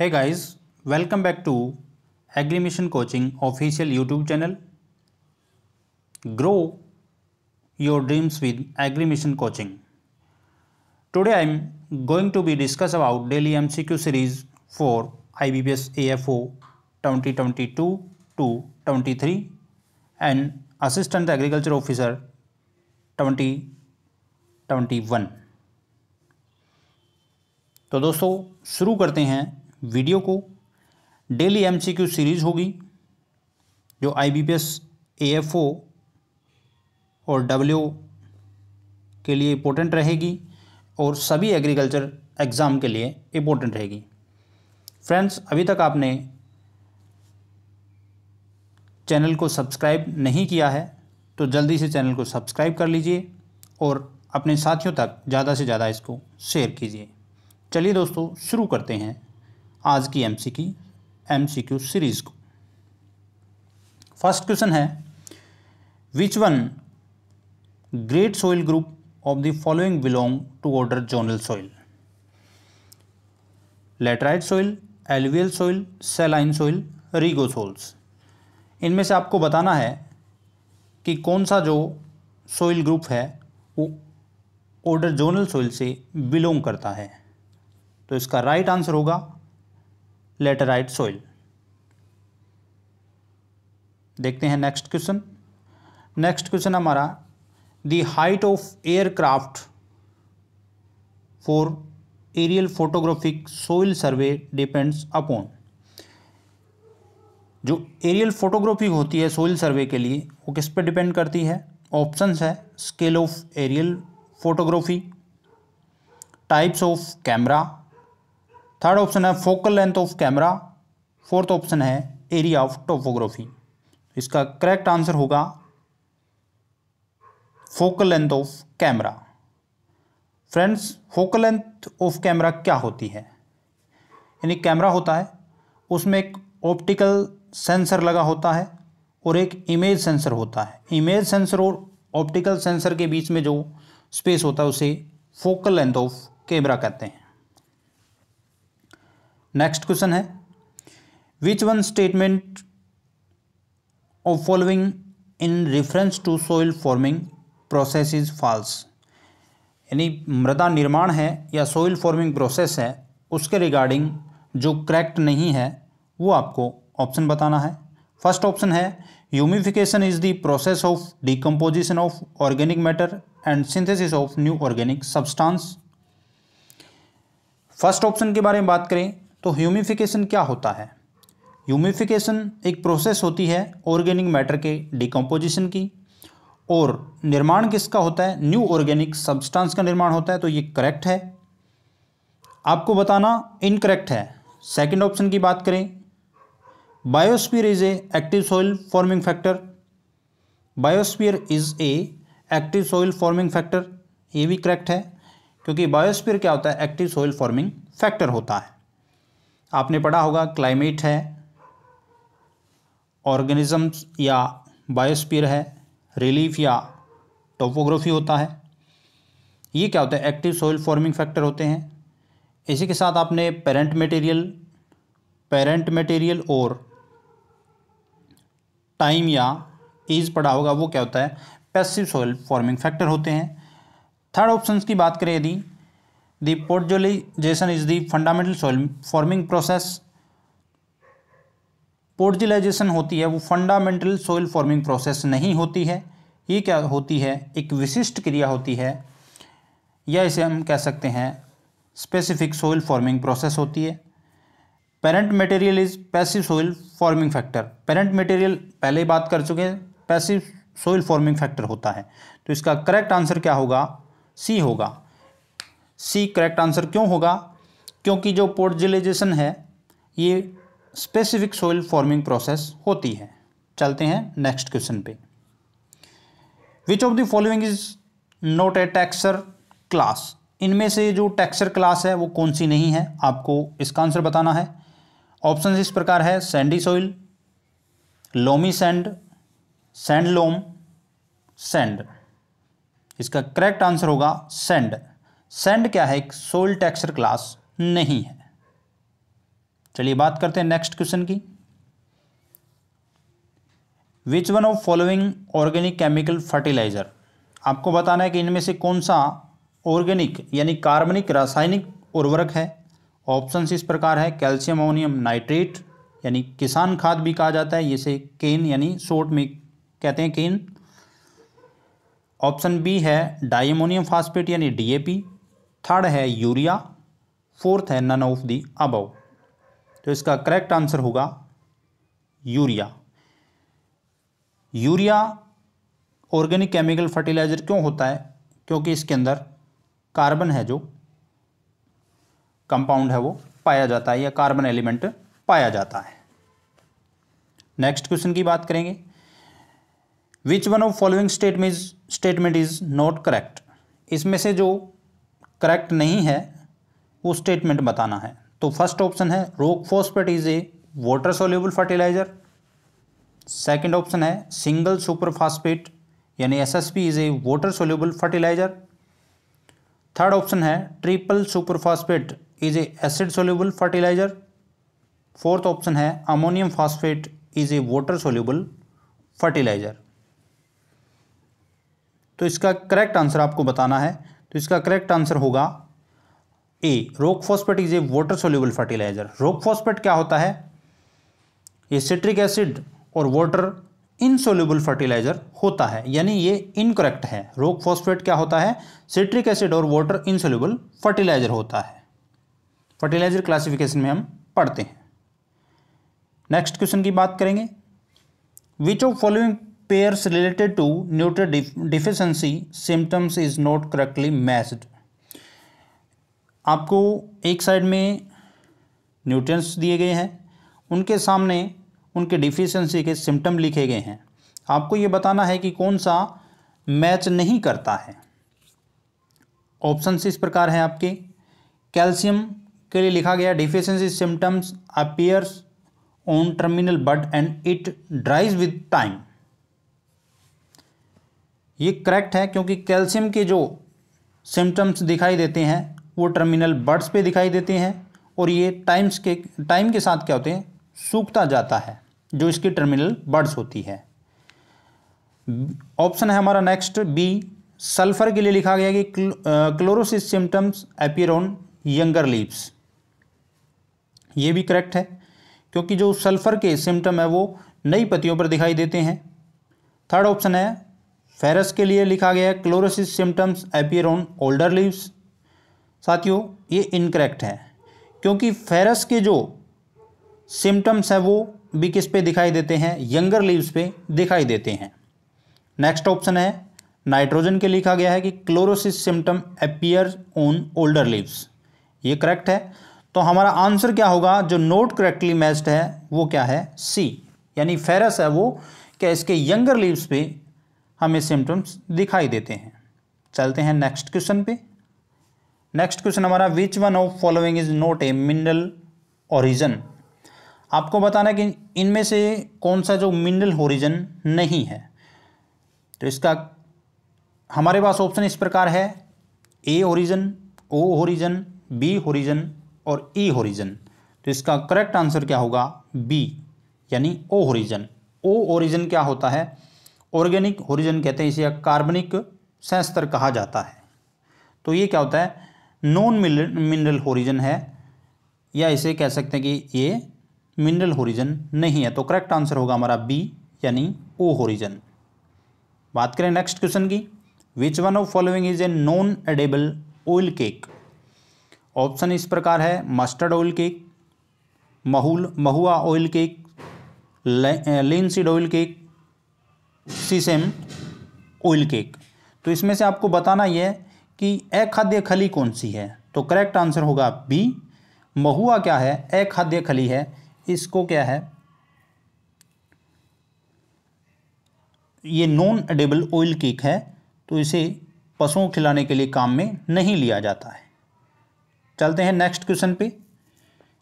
है guys welcome back to Agrimission coaching official YouTube channel grow your dreams with Agrimission coaching today I am going to be discuss about daily MCQ series for IBPS AFO 2022 to 23 and assistant agriculture officer 2021 तो दोस्तों शुरू करते हैं video को daily MCQ series होगी जो IBPS AFO और W के लिए इम्पोर्टेंट रहेगी और सभी एग्रीकल्चर एग्ज़ाम के लिए इम्पोर्टेंट रहेगी फ्रेंड्स अभी तक आपने चैनल को सब्सक्राइब नहीं किया है तो जल्दी से चैनल को सब्सक्राइब कर लीजिए और अपने साथियों तक ज़्यादा से ज़्यादा इसको शेयर कीजिए चलिए दोस्तों शुरू करते हैं आज की एम सी की एम सी क्यू सीरीज़ को फर्स्ट क्वेश्चन है which one great soil group of the following belong to order zonal soil laterite soil alluvial soil saline soil regosols इनमें से आपको बताना है कि कौन सा जो सोइल ग्रुप है वो ऑर्डर जोनल सोइल से बिलोंग करता है तो इसका राइट आंसर होगा लेटराइट सोइल देखते हैं नेक्स्ट क्वेश्चन नेक्स्ट क्वेश्चन हमारा the height of aircraft for aerial photographic soil survey depends upon जो एरियल फोटोग्राफी होती है सोइल सर्वे के लिए वो किस पर डिपेंड करती है ऑप्शंस है scale of aerial photography types of camera third option है focal length of camera fourth option है एरिया ऑफ टोपोग्राफी इसका करेक्ट आंसर होगा focal length of camera friends focal length of camera क्या होती है यानी कैमरा होता है उसमें एक ऑप्टिकल सेंसर लगा होता है और एक इमेज सेंसर होता है इमेज सेंसर और ऑप्टिकल सेंसर के बीच में जो स्पेस होता है उसे फोकल लेंथ ऑफ कैमरा कहते हैं नेक्स्ट क्वेश्चन है which one statement of following in reference to soil forming process is false यानी मृदा निर्माण है या सोइल फॉर्मिंग प्रोसेस है उसके रिगार्डिंग जो करेक्ट नहीं है वो आपको ऑप्शन बताना है फर्स्ट ऑप्शन है humification is the process of decomposition of organic matter and synthesis of new organic substance first option के बारे में बात करें तो ह्यूमिफिकेशन क्या होता है ह्यूमिफिकेशन एक प्रोसेस होती है ऑर्गेनिक मैटर के डिकम्पोजिशन की और निर्माण किसका होता है न्यू ऑर्गेनिक सब्सटेंस का निर्माण होता है तो ये करेक्ट है आपको बताना इनकरेक्ट है सेकंड ऑप्शन की बात करें biosphere is a active soil forming factor biosphere is a active soil forming factor ये भी करेक्ट है क्योंकि बायोस्फीयर क्या होता है एक्टिव सॉइल फॉर्मिंग फैक्टर होता है आपने पढ़ा होगा क्लाइमेट है ऑर्गेनिज़म्स या बायोस्पियर है रिलीफ या टोपोग्राफी होता है ये क्या होता है एक्टिव सोइल फॉर्मिंग फैक्टर होते हैं इसी के साथ आपने पेरेंट मटेरियल पेरेंट मटेरियल और टाइम या ईज पढ़ा होगा वो क्या होता है पैसिव सोइल फॉर्मिंग फैक्टर होते हैं थर्ड ऑप्शन की बात करें यदि The podgilization is the fundamental soil forming process. पोर्जिलाइजेशन होती है वो फंडामेंटल सोइल फॉर्मिंग प्रोसेस नहीं होती है ये क्या होती है एक विशिष्ट क्रिया होती है या इसे हम कह सकते हैं स्पेसिफिक सोइल फॉर्मिंग प्रोसेस होती है parent material is passive soil forming factor parent material पहले ही बात कर चुके हैं पैसिव सोइल फॉर्मिंग फैक्टर होता है तो इसका करेक्ट आंसर क्या होगा सी होगा सी करेक्ट आंसर क्यों होगा क्योंकि जो पोर्टिलाइजेशन है ये स्पेसिफिक सोइल फॉर्मिंग प्रोसेस होती है चलते हैं नेक्स्ट क्वेश्चन पे which of the following is not a texture class इनमें से जो टैक्सर क्लास है वो कौन सी नहीं है आपको इसका आंसर बताना है ऑप्शन इस प्रकार है sandy soil loamy sand sand loam sand इसका करेक्ट आंसर होगा सैंड सेंड क्या है एक सोल टेक्सचर क्लास नहीं है चलिए बात करते हैं नेक्स्ट क्वेश्चन की which one of following organic chemical fertiliser आपको बताना है कि इनमें से कौन सा ऑर्गेनिक यानी कार्बनिक रासायनिक उर्वरक है ऑप्शन इस प्रकार है कैल्शियम अमोनियम नाइट्रेट यानी किसान खाद भी कहा जाता है जिसे केन यानी सोट में कहते हैं केन ऑप्शन बी है डायमोनियम फास्फेट यानी डीएपी थर्ड है यूरिया फोर्थ है नन ऑफ दी अबव तो इसका करेक्ट आंसर होगा urea urea organic chemical fertiliser क्यों होता है क्योंकि इसके अंदर कार्बन है जो कंपाउंड है वो पाया जाता है या कार्बन एलिमेंट पाया जाता है नेक्स्ट क्वेश्चन की बात करेंगे which one of following statement statement is not correct इसमें से जो करेक्ट नहीं है वो स्टेटमेंट बताना है तो फर्स्ट ऑप्शन है rock phosphate is a water soluble fertiliser second option है सिंगल सुपर फास्फेट यानी SSP is a water soluble fertiliser third option है triple super phosphate is a acid soluble fertiliser fourth option है ammonium phosphate is a water soluble fertiliser तो इसका correct answer आपको बताना है तो इसका करेक्ट आंसर होगा A rock phosphate is a water soluble fertiliser rock phosphate क्या होता है ये सिट्रिक एसिड और वाटर इनसोल्यूबल फर्टिलाइजर होता है यानी ये इनकरेक्ट है रोक फॉस्फेट क्या होता है सिट्रिक एसिड और वाटर इनसोल्यूबल फर्टिलाइजर होता है फर्टिलाइजर क्लासिफिकेशन में हम पढ़ते हैं नेक्स्ट क्वेश्चन की बात करेंगे which of following pairs related to nutrient deficiency symptoms is not correctly matched आपको एक साइड में न्यूट्रिएंट्स दिए गए हैं उनके सामने उनके डिफिशेंसी के सिम्टम लिखे गए हैं आपको ये बताना है कि कौन सा मैच नहीं करता है ऑप्शंस इस प्रकार है आपके कैल्शियम के लिए लिखा गया deficiency symptoms appears on terminal bud and it dries with time ये करेक्ट है क्योंकि कैल्शियम के जो सिम्टम्स दिखाई देते हैं वो टर्मिनल बर्ड्स पे दिखाई देते हैं और ये टाइम्स के टाइम के साथ क्या होते हैं सूखता जाता है जो इसकी टर्मिनल बर्ड्स होती है ऑप्शन है हमारा नेक्स्ट बी सल्फर के लिए लिखा गया कि chlorosis symptoms appear on younger leaves ये भी करेक्ट है क्योंकि जो सल्फर के सिम्टम है वो नई पत्तियों पर दिखाई देते हैं थर्ड ऑप्शन है फेरस के लिए लिखा गया है chlorosis symptoms appear on older leaves साथियों ये इनकरेक्ट है क्योंकि फेरस के जो सिम्टम्स हैं वो भी किस पे दिखाई देते हैं यंगर लीव्स पे दिखाई देते हैं नेक्स्ट ऑप्शन है नाइट्रोजन के लिखा गया है कि chlorosis symptom appear on older leaves ये करेक्ट है तो हमारा आंसर क्या होगा जो नोट करेक्टली मैच्ड है वो क्या है सी यानी फेरस है वो क्या इसके यंगर लीव्स पे हमें सिम्टम्स दिखाई देते हैं चलते हैं नेक्स्ट क्वेश्चन पे नेक्स्ट क्वेश्चन हमारा which one of following is not a mineral horizon आपको बताना है कि इनमें से कौन सा जो मिनरल ओरिजन नहीं है तो इसका हमारे पास ऑप्शन इस प्रकार है A horizon O horizon B horizon और ई e ओरिजन तो इसका करेक्ट आंसर क्या होगा बी यानी ओ ओरिजन ओ ओरिजन क्या होता है ऑर्गेनिक होरिजन कहते हैं इसे कार्बनिक संस्तर कहा जाता है तो ये क्या होता है नॉन मिनरल होरिजन है या इसे कह सकते हैं कि ये मिनरल होरिजन नहीं है तो करेक्ट आंसर होगा हमारा बी यानी ओ होरिजन बात करें नेक्स्ट क्वेश्चन की which one of following is a non edible oil cake option इस प्रकार है मस्टर्ड ऑयल केक महुल mahua oil cake linseed oil cake sesame oil cake तो इसमें से आपको बताना यह कि अखाद्य खली कौन सी है तो करेक्ट आंसर होगा बी महुआ क्या है अखाद्य खली है इसको क्या है ये नॉन एडेबल ऑयल केक है तो इसे पशुओं खिलाने के लिए काम में नहीं लिया जाता है चलते हैं नेक्स्ट क्वेश्चन पे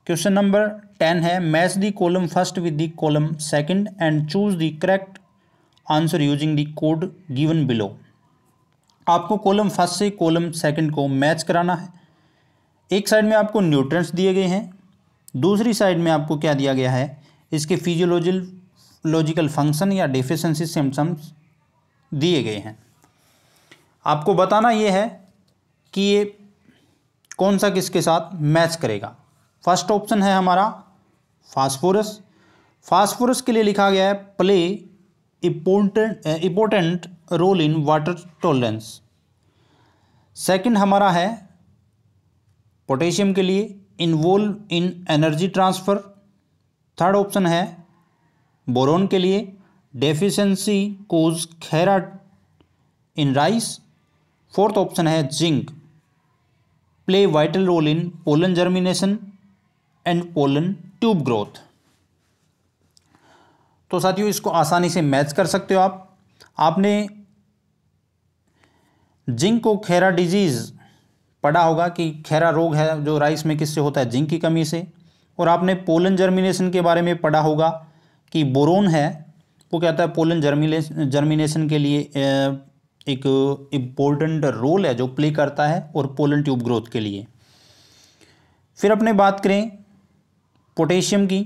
क्वेश्चन नंबर टेन है match the column first with the column second and choose the correct answer using the code given below आपको कॉलम फर्स्ट से कॉलम सेकंड को मैच कराना है एक साइड में आपको न्यूट्रंस दिए गए हैं दूसरी साइड में आपको क्या दिया गया है इसके फिजियोलॉजिकल लॉजिकल फंक्शन या डिफिशेंसी सिम्टम्स दिए गए हैं आपको बताना ये है कि ये कौन सा किसके साथ मैच करेगा फर्स्ट ऑप्शन है हमारा फास्फोरस फास्फोरस के लिए लिखा गया है play important important role in water tolerance second हमारा है पोटेशियम के लिए involve in energy transfer third option है बोरोन के लिए deficiency cause khaira in rice fourth option है zinc play vital role in pollen germination and pollen tube growth तो साथियों इसको आसानी से मैच कर सकते हो आप आपने जिंक को खैरा डिजीज़ पढ़ा होगा कि खैरा रोग है जो राइस में किससे होता है जिंक की कमी से और आपने पोलन जर्मिनेशन के बारे में पढ़ा होगा कि बोरोन है वो कहता है पोलन जर्मिनेशन जर्मिनेशन के लिए एक इम्पोर्टेंट रोल है जो प्ले करता है और पोलन ट्यूब ग्रोथ के लिए फिर अपने बात करें पोटेशियम की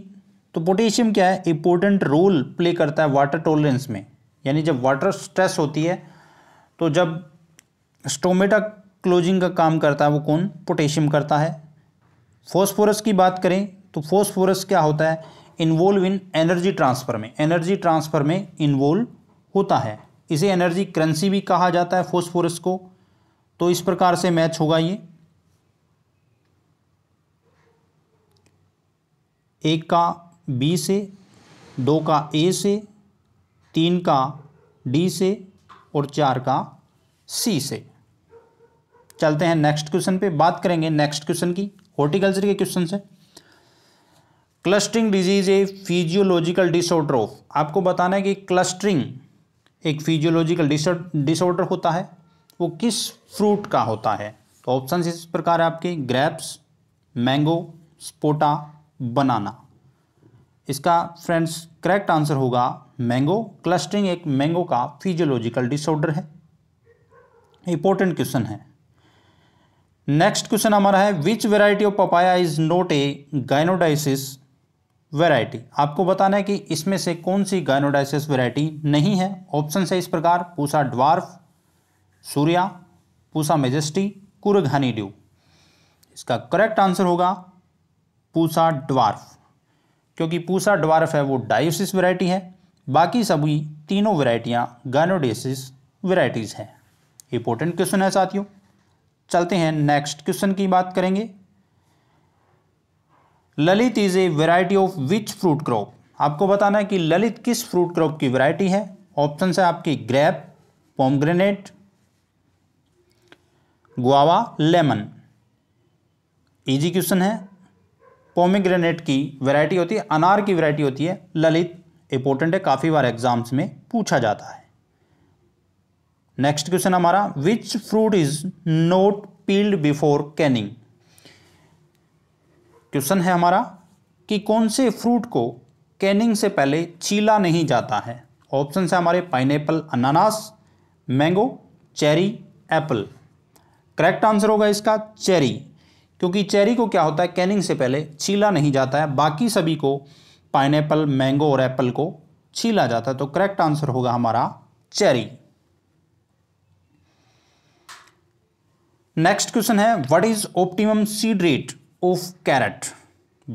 तो पोटेशियम क्या है इंपॉर्टेंट रोल प्ले करता है वाटर टॉलरेंस में यानी जब वाटर स्ट्रेस होती है तो जब स्टोमेटा क्लोजिंग का काम करता है वो कौन पोटेशियम करता है फॉस्फोरस की बात करें तो फॉस्फोरस क्या होता है इन्वॉल्व इन एनर्जी ट्रांसफ़र में एनर्जी ट्रांसफ़र में इन्वॉल्व होता है इसे एनर्जी करेंसी भी कहा जाता है फॉस्फोरस को तो इस प्रकार से मैच होगा ये एक का बी से दो का ए से तीन का डी से और चार का सी से चलते हैं नेक्स्ट क्वेश्चन पे बात करेंगे नेक्स्ट क्वेश्चन की हॉर्टिकल्चर के क्वेश्चन से clustering disease a physiological disorder of आपको बताना है कि क्लस्टरिंग एक फिजियोलॉजिकल डिसऑर्डर होता है वो किस फ्रूट का होता है तो ऑप्शन इस प्रकार है आपके ग्रैप्स मैंगो स्पोटा बनाना इसका फ्रेंड्स करेक्ट आंसर होगा मैंगो क्लस्टरिंग एक मैंगो का फिजियोलॉजिकल डिसऑर्डर है इंपॉर्टेंट क्वेश्चन है नेक्स्ट क्वेश्चन हमारा है which variety of papaya is not a gynodioecious variety आपको बताना है कि इसमें से कौन सी गाइनोडाइसिस वेराइटी नहीं है ऑप्शन है इस प्रकार Pusa dwarf Surya Pusa majesty Coorg honey dew इसका करेक्ट आंसर होगा पूसा ड्वार्फ क्योंकि पूसा ड्वार्फ है वो डायोसिस वैरायटी है बाकी सभी तीनों वैरायटियां गायनोडेसिस वैरायटीज़ हैं इंपॉर्टेंट क्वेश्चन है साथियों चलते हैं नेक्स्ट क्वेश्चन की बात करेंगे Lalit is a variety of which fruit crop आपको बताना है कि ललित किस फ्रूट क्रॉप की वैरायटी है ऑप्शन है आपके grape pomegranate guava lemon easy question है पोमिग्रेनेट की वैरायटी होती है अनार की वैरायटी होती है ललित इंपॉर्टेंट है काफ़ी बार एग्जाम्स में पूछा जाता है नेक्स्ट क्वेश्चन हमारा which fruit is not peeled before canning question है हमारा कि कौन से फ्रूट को कैनिंग से पहले छीला नहीं जाता है ऑप्शन है हमारे एपल अनानास mango cherry apple correct answer होगा इसका चेरी क्योंकि चेरी को क्या होता है कैनिंग से पहले छीला नहीं जाता है बाकी सभी को पाइनएप्पल मैंगो और एप्पल को छीला जाता है तो करेक्ट आंसर होगा हमारा चेरी नेक्स्ट क्वेश्चन है what is optimum seed rate of carrot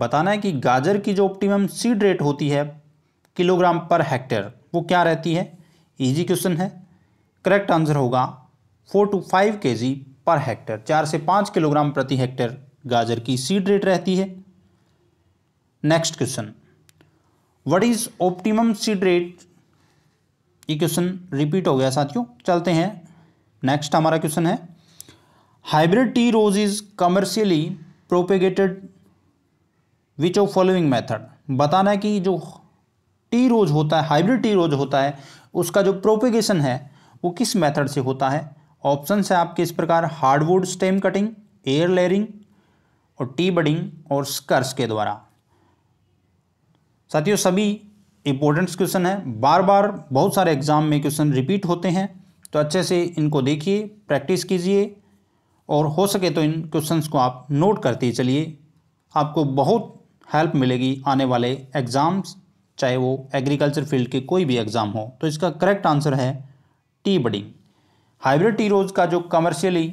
बताना है कि गाजर की जो ऑप्टिमम सीड रेट होती है किलोग्राम पर हेक्टेयर वो क्या रहती है इजी क्वेश्चन है करेक्ट आंसर होगा four to five K G per hectare चार से पाँच किलोग्राम प्रति हेक्टर गाजर की सीड रेट रहती है next question what is optimum seed rate ये क्वेश्चन रिपीट हो गया साथियों चलते हैं नेक्स्ट हमारा क्वेश्चन है hybrid tea rose is commercially propagated which of following method बताना है कि जो टी रोज होता है हाइब्रिड टी रोज होता है उसका जो प्रोपेगेशन है वो किस मेथड से होता है ऑप्शन है आपके इस प्रकार hardwood stem cutting air layering और टी बडिंग और स्कर्स के द्वारा साथियों सभी इंपॉर्टेंट क्वेश्चन है बार बार बहुत सारे एग्जाम में क्वेश्चन रिपीट होते हैं तो अच्छे से इनको देखिए प्रैक्टिस कीजिए और हो सके तो इन क्वेश्चंस को आप नोट करते चलिए आपको बहुत हेल्प मिलेगी आने वाले एग्ज़ाम्स चाहे वो एग्रीकल्चर फील्ड के कोई भी एग्ज़ाम हो तो इसका करेक्ट आंसर है tea budding hybrid tea rose का जो कमर्शियली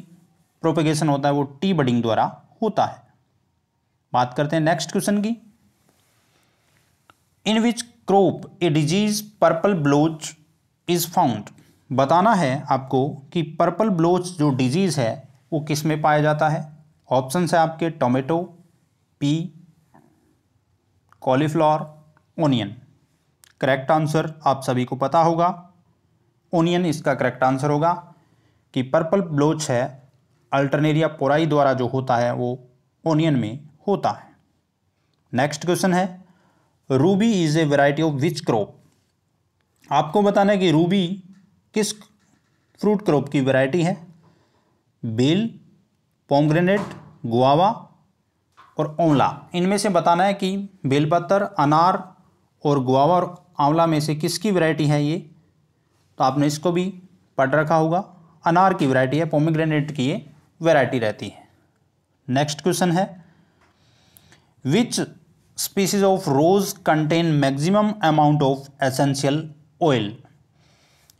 प्रोपेगेशन होता है वो टी बडिंग द्वारा होता है बात करते हैं नेक्स्ट क्वेश्चन की in which crop a disease purple blotch is found बताना है आपको कि पर्पल ब्लोच जो डिजीज़ है वो किस में पाया जाता है ऑप्शन है आपके tomato pea cauliflower onion correct answer आप सभी को पता होगा ओनियन इसका करेक्ट आंसर होगा कि पर्पल ब्लोच है अल्टरनेरिया पोराई द्वारा जो होता है वो ओनियन में होता है नेक्स्ट क्वेश्चन है Ruby is a variety of which crop आपको बताना है कि रूबी किस फ्रूट क्रॉप की वैरायटी है बेल पोंग्रेनेट गुआवा और आंवला इनमें से बताना है कि बेलपत्तर अनार और गुआवा और आंवला में से किसकी वैरायटी है ये तो आपने इसको भी पढ़ रखा होगा अनार की वैरायटी है पोमिग्रेनेट की ये वैरायटी रहती है नेक्स्ट क्वेश्चन है which species of rose contain maximum amount of essential oil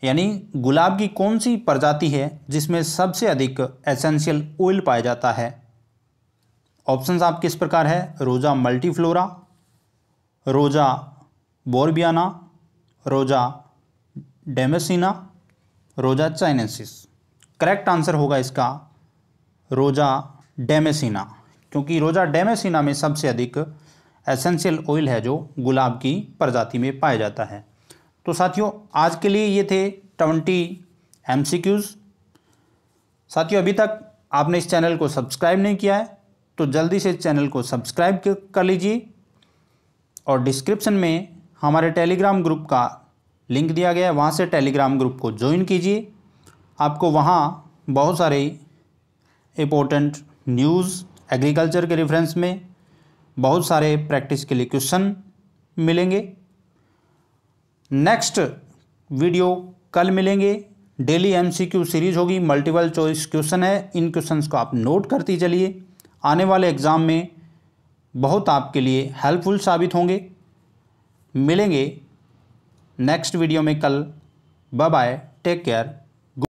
यानी गुलाब की कौन सी प्रजाति है जिसमें सबसे अधिक एसेंशियल ऑयल पाया जाता है ऑप्शंस आप किस प्रकार है रोजा मल्टीफ्लोरा रोजा बोरबियाना रोजा डेमेसिना रोजा चाइनेसिस करेक्ट आंसर होगा इसका रोजा डेमेसिना क्योंकि रोजा डेमेसिना में सबसे अधिक एसेंशियल ऑयल है जो गुलाब की प्रजाति में पाया जाता है तो साथियों आज के लिए ये थे ट्वेंटी एम साथियों अभी तक आपने इस चैनल को सब्सक्राइब नहीं किया है तो जल्दी से चैनल को सब्सक्राइब कर लीजिए और डिस्क्रिप्शन में हमारे टेलीग्राम ग्रुप का लिंक दिया गया है वहाँ से टेलीग्राम ग्रुप को ज्वाइन कीजिए आपको वहाँ बहुत सारे इम्पोर्टेंट न्यूज़ एग्रीकल्चर के रेफरेंस में बहुत सारे प्रैक्टिस के लिए क्वेश्चन मिलेंगे नेक्स्ट वीडियो कल मिलेंगे डेली एमसीक्यू सीरीज होगी मल्टीपल चॉइस क्वेश्चन है इन क्वेश्चंस को आप नोट करती चलिए आने वाले एग्ज़ाम में बहुत आपके लिए हेल्पफुल साबित होंगे मिलेंगे नेक्स्ट वीडियो में कल बाय बाय टेक केयर